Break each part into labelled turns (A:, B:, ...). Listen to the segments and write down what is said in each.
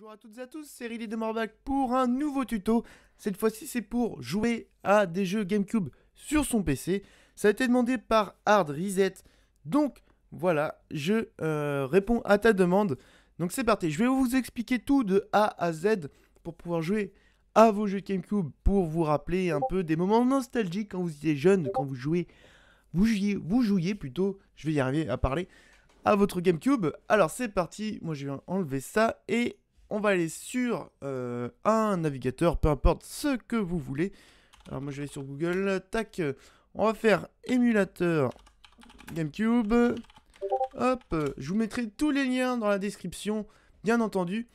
A: Bonjour à toutes et à tous, c'est Riley de Morbac pour un nouveau tuto. Cette fois-ci, c'est pour jouer à des jeux GameCube sur son PC. Ça a été demandé par Hard Reset. Donc voilà, je euh, réponds à ta demande. Donc c'est parti, je vais vous expliquer tout de A à Z pour pouvoir jouer à vos jeux GameCube pour vous rappeler un peu des moments nostalgiques quand vous étiez jeune, quand vous jouez, vous jouiez, vous jouiez plutôt, je vais y arriver à parler, à votre GameCube. Alors c'est parti, moi je vais enlever ça et on va aller sur euh, un navigateur, peu importe ce que vous voulez. Alors moi je vais sur Google, tac, euh, on va faire émulateur GameCube. Hop, euh, je vous mettrai tous les liens dans la description, bien entendu.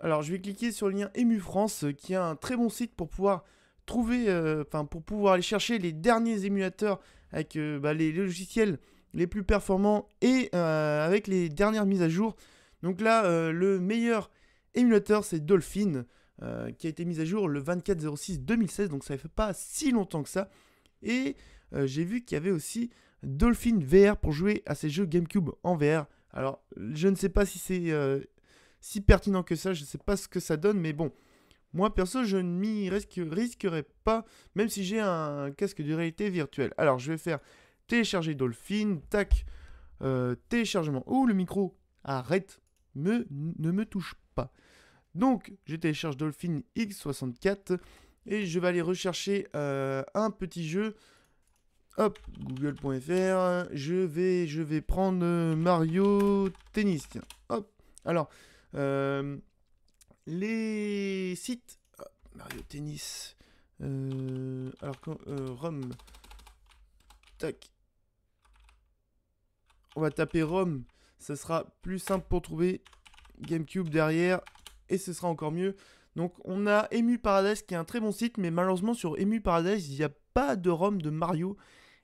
A: Alors je vais cliquer sur le lien Ému France, qui est un très bon site pour pouvoir trouver, enfin pour pouvoir aller chercher les derniers émulateurs avec bah, les logiciels les plus performants et avec les dernières mises à jour. Donc là, le meilleur Émulateur c'est Dolphin, euh, qui a été mis à jour le 24-06-2016, donc ça ne fait pas si longtemps que ça. Et euh, j'ai vu qu'il y avait aussi Dolphin VR pour jouer à ces jeux GameCube en VR. Alors, je ne sais pas si c'est euh, si pertinent que ça, je ne sais pas ce que ça donne, mais bon. Moi, perso, je ne m'y risquerai pas, même si j'ai un casque de réalité virtuelle. Alors, je vais faire télécharger Dolphin, tac, téléchargement. Ouh, le micro, arrête me, ne me touche pas. Donc, je télécharge Dolphin X64 et je vais aller rechercher euh, un petit jeu. Hop, google.fr. Je vais, je vais prendre euh, Mario Tennis. Hop. Alors, euh, les sites. Mario Tennis. alors, quand, Rome. Tac. On va taper Rome. Ce sera plus simple pour trouver GameCube derrière et ce sera encore mieux. Donc on a Emu Paradise qui est un très bon site, mais malheureusement sur Emu Paradise, il n'y a pas de ROM de Mario.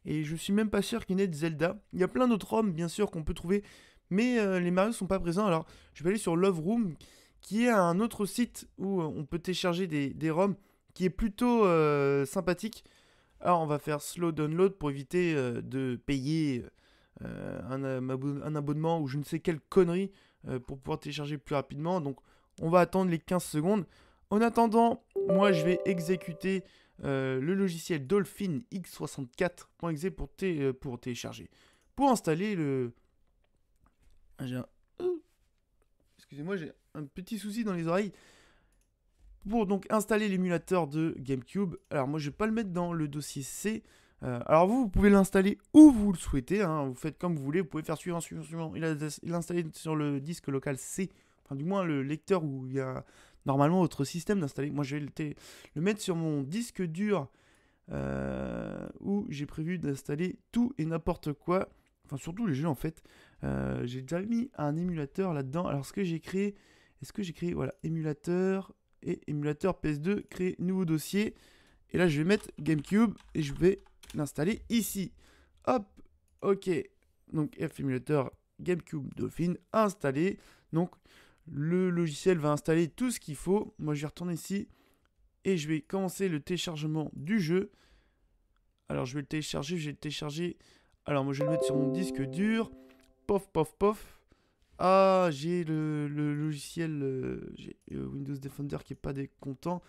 A: Et je suis même pas sûr qu'il ait de Zelda. Il y a plein d'autres ROM bien sûr qu'on peut trouver, mais euh, les Mario sont pas présents. Alors je vais aller sur Love Room, qui est un autre site où euh, on peut télécharger des, des ROM, qui est plutôt euh, sympathique. Alors on va faire slow download pour éviter de payer euh, un, euh, un, abonnement ou je ne sais quelle connerie euh, pour pouvoir télécharger plus rapidement. Donc on va attendre les 15 secondes. En attendant, moi je vais exécuter le logiciel Dolphin x64.exe pour, pour, télécharger. Pour installer le... Ah, oh, excusez-moi, j'ai un petit souci dans les oreilles. Pour donc installer l'émulateur de GameCube. Alors moi je vais pas le mettre dans le dossier C. Euh, alors vous, vous pouvez l'installer où vous le souhaitez, hein. vous faites comme vous voulez, vous pouvez faire suivant, suivant, suivant, est installé sur le disque local C, enfin du moins le lecteur où il y a normalement votre système d'installer. Moi je vais le, mettre sur mon disque dur euh, où j'ai prévu d'installer tout et n'importe quoi, enfin surtout les jeux en fait. Euh, j'ai déjà mis un émulateur là-dedans, alors ce que j'ai créé, est-ce que j'ai créé, voilà, émulateur et émulateur PS2, créer nouveau dossier. Et là, je vais mettre GameCube et je vais l'installer ici. Hop, ok. Donc F GameCube Dolphin installé. Donc le logiciel va installer tout ce qu'il faut. Moi je vais retourner ici et je vais commencer le téléchargement du jeu. Alors je vais le télécharger, je vais le télécharger. Alors moi je vais le mettre sur mon disque dur. Pof, pof, pof. Ah, j'ai le, logiciel euh, j'ai euh, Windows Defender qui n'est pas content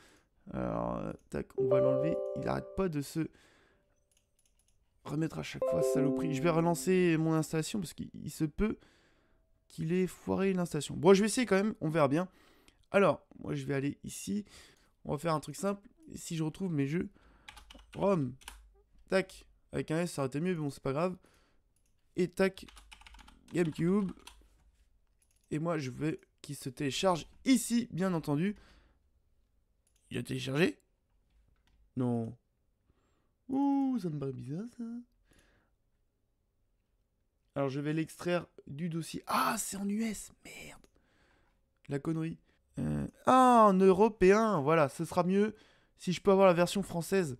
A: Alors, euh, tac, on va l'enlever. Il n'arrête pas de se remettre à chaque fois, saloperie. Je vais relancer mon installation parce qu'il se peut qu'il ait foiré l'installation. Bon, je vais essayer quand même, on verra bien. Alors, moi je vais aller ici. On va faire un truc simple. Si je retrouve mes jeux, ROM, tac, avec un S ça aurait été mieux, mais bon, c'est pas grave. Et tac, GameCube. Et moi je veux qu'il se télécharge ici, bien entendu. Il a téléchargé Non. Ouh, ça me paraît bizarre ça. Alors je vais l'extraire du dossier. Ah, c'est en US, merde. La connerie. Euh, ah, en européen, voilà, ce sera mieux si je peux avoir la version française.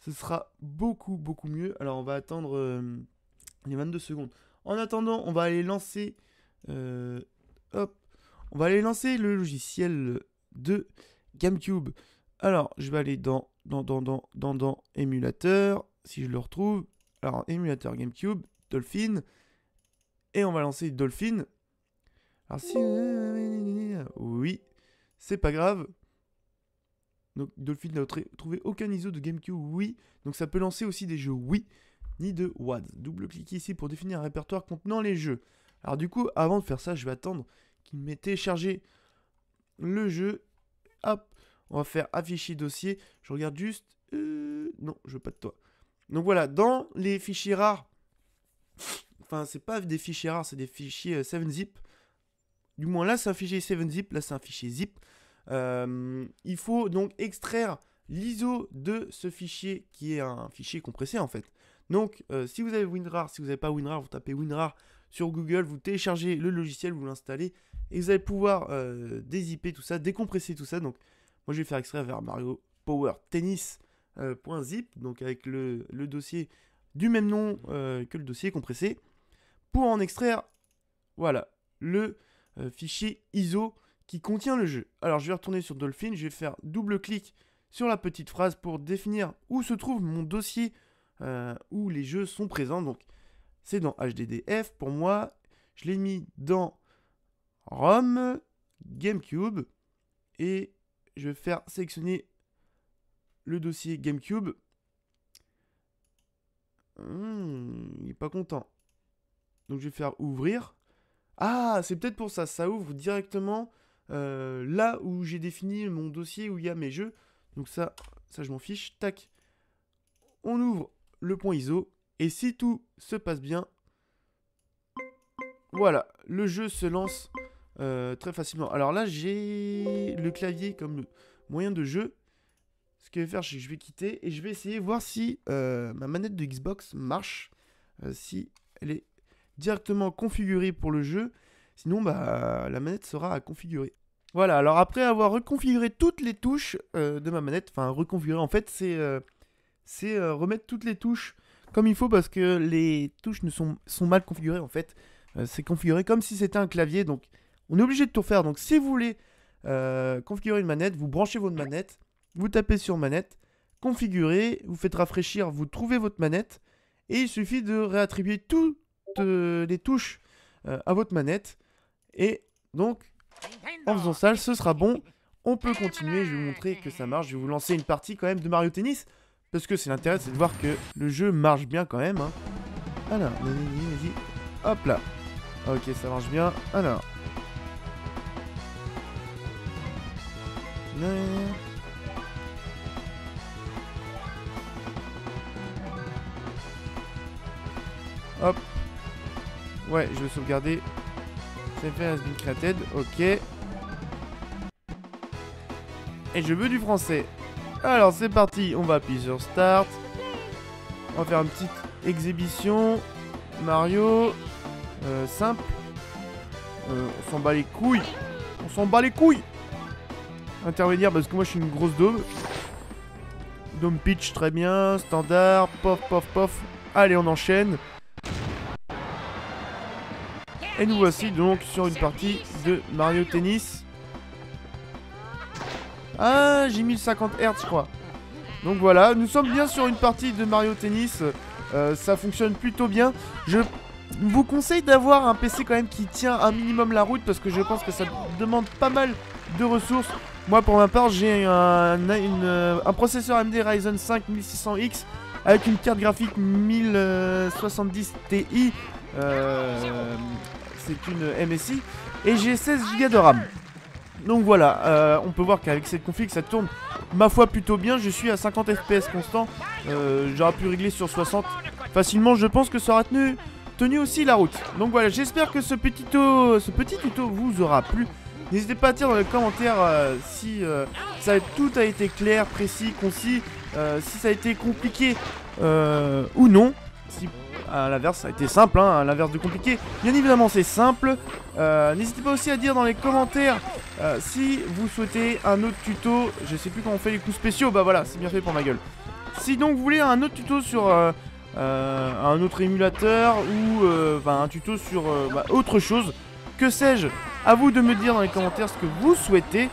A: Ce sera beaucoup, beaucoup mieux. Alors on va attendre euh, les 22 secondes. En attendant, on va aller lancer... Euh, hop. On va aller lancer le logiciel de GameCube. Alors, je vais aller dans, dans, dans, dans, dans, émulateur, si je le retrouve. Alors, émulateur GameCube, Dolphin. Et on va lancer Dolphin. Alors, si. Oui, c'est pas grave. Donc, Dolphin n'a trouvé aucun ISO de GameCube oui. Donc, ça peut lancer aussi des jeux oui, ni de WAD. Double-cliquez ici pour définir un répertoire contenant les jeux. Alors, du coup, avant de faire ça, je vais attendre qu'il m'ait téléchargé le jeu. Hop, on va faire afficher dossier. Je regarde juste. Euh, non, je veux pas de toi. Donc voilà, dans les fichiers rares. Enfin, c'est pas des fichiers rares, c'est des fichiers 7-zip. Euh, du moins là, c'est un fichier 7-zip, là, c'est un fichier zip. Euh, il faut donc extraire l'ISO de ce fichier qui est un fichier compressé en fait. Donc, si vous avez WinRAR, si vous n'avez pas WinRAR, vous tapez WinRAR sur Google, vous téléchargez le logiciel, vous l'installez et vous allez pouvoir dézipper tout ça, décompresser tout ça. Donc, moi, je vais faire extraire vers Mario Power Tennis. Euh, .zip, donc avec le, dossier du même nom euh, que le dossier compressé, pour en extraire, voilà, le euh, fichier ISO qui contient le jeu. Alors je vais retourner sur Dolphin, je vais faire double clic sur la petite phrase pour définir où se trouve mon dossier où les jeux sont présents. Donc c'est dans HDDF pour moi, je l'ai mis dans ROM, GameCube et je vais faire sélectionner le dossier GameCube. Hmm, il n'est pas content. Donc je vais faire ouvrir. Ah, c'est peut-être pour ça, ça ouvre directement euh, là où j'ai défini mon dossier où il y a mes jeux. Donc ça, ça je m'en fiche. Tac. On ouvre le point ISO. Et si tout se passe bien, voilà, le jeu se lance euh, très facilement. Alors là, j'ai le clavier comme moyen de jeu. Ce que je vais faire, c'est que je vais quitter et je vais essayer de voir si euh, ma manette de Xbox marche, euh, si elle est directement configurée pour le jeu. Sinon, bah, la manette sera à configurer. Voilà, alors après avoir reconfiguré toutes les touches de ma manette, enfin reconfigurer en fait, c'est remettre toutes les touches comme il faut parce que les touches ne sont, sont mal configurées en fait. c'est configuré comme si c'était un clavier, donc on est obligé de tout faire. Donc si vous voulez euh, configurer une manette, vous branchez votre manette, vous tapez sur manette, configurez, vous faites rafraîchir, vous trouvez votre manette. Et il suffit de réattribuer toutes euh, les touches euh, à votre manette. Et donc, en faisant ça, ce sera bon. On peut continuer, je vais vous montrer que ça marche. Je vais vous lancer une partie quand même de Mario Tennis. Parce que c'est l'intérêt, c'est de voir que le jeu marche bien quand même. Hein. Alors, vas-y, vas-y. Hop là. Ok, ça marche bien. Alors, Hop. Ouais, je vais sauvegarder. C'est fait has Ok. Et je veux du français. Alors, c'est parti. On va appuyer sur Start. On va faire une petite exhibition. Mario. Euh, simple. Euh, on s'en bat les couilles. On s'en bat les couilles intervenir parce que moi je suis une grosse dôme Dome pitch, très bien. Standard, pof, pof, pof. Allez, on enchaîne. Et nous voici donc sur une partie de Mario Tennis. Ah, j'ai 1050 Hz, je crois. Donc voilà, nous sommes bien sur une partie de Mario Tennis. Euh, ça fonctionne plutôt bien. Je vous conseille d'avoir un PC quand même qui tient un minimum la route parce que je pense que ça demande pas mal de ressources. Moi, pour ma part, j'ai un, processeur AMD Ryzen 5 1600X avec une carte graphique 1070 Ti. Euh, c'est une MSI. Et j'ai 16 Go de RAM. Donc voilà, euh, on peut voir qu'avec cette config ça tourne ma foi plutôt bien. Je suis à 50 fps constant. Euh, j'aurais pu régler sur 60 facilement. Je pense que ça aura tenu, tenu aussi la route. Donc voilà, j'espère que ce petit, ce petit tuto vous aura plu. N'hésitez pas à dire dans les commentaires euh, si euh, ça, tout a été clair, précis, concis, euh, si ça a été compliqué ou non. Si à l'inverse ça a été simple, hein, à l'inverse de compliqué. Bien évidemment c'est simple. N'hésitez pas aussi à dire dans les commentaires si vous souhaitez un autre tuto. Je sais plus comment on fait les coups spéciaux, bah voilà, c'est bien fait pour ma gueule. Si donc vous voulez un autre tuto sur... un autre émulateur ou un tuto sur bah, autre chose, que sais-je a vous de me dire dans les commentaires ce que vous souhaitez.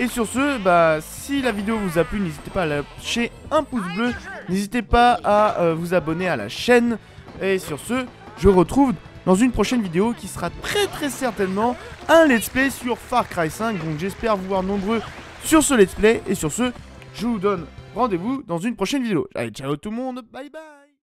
A: Et sur ce, bah, si la vidéo vous a plu, n'hésitez pas à lâcher un pouce bleu. N'hésitez pas à euh, vous abonner à la chaîne. Et sur ce, je retrouve dans une prochaine vidéo qui sera très très certainement un let's play sur Far Cry 5. Donc j'espère vous voir nombreux sur ce let's play. Et sur ce, je vous donne rendez-vous dans une prochaine vidéo. Allez, ciao tout le monde, bye bye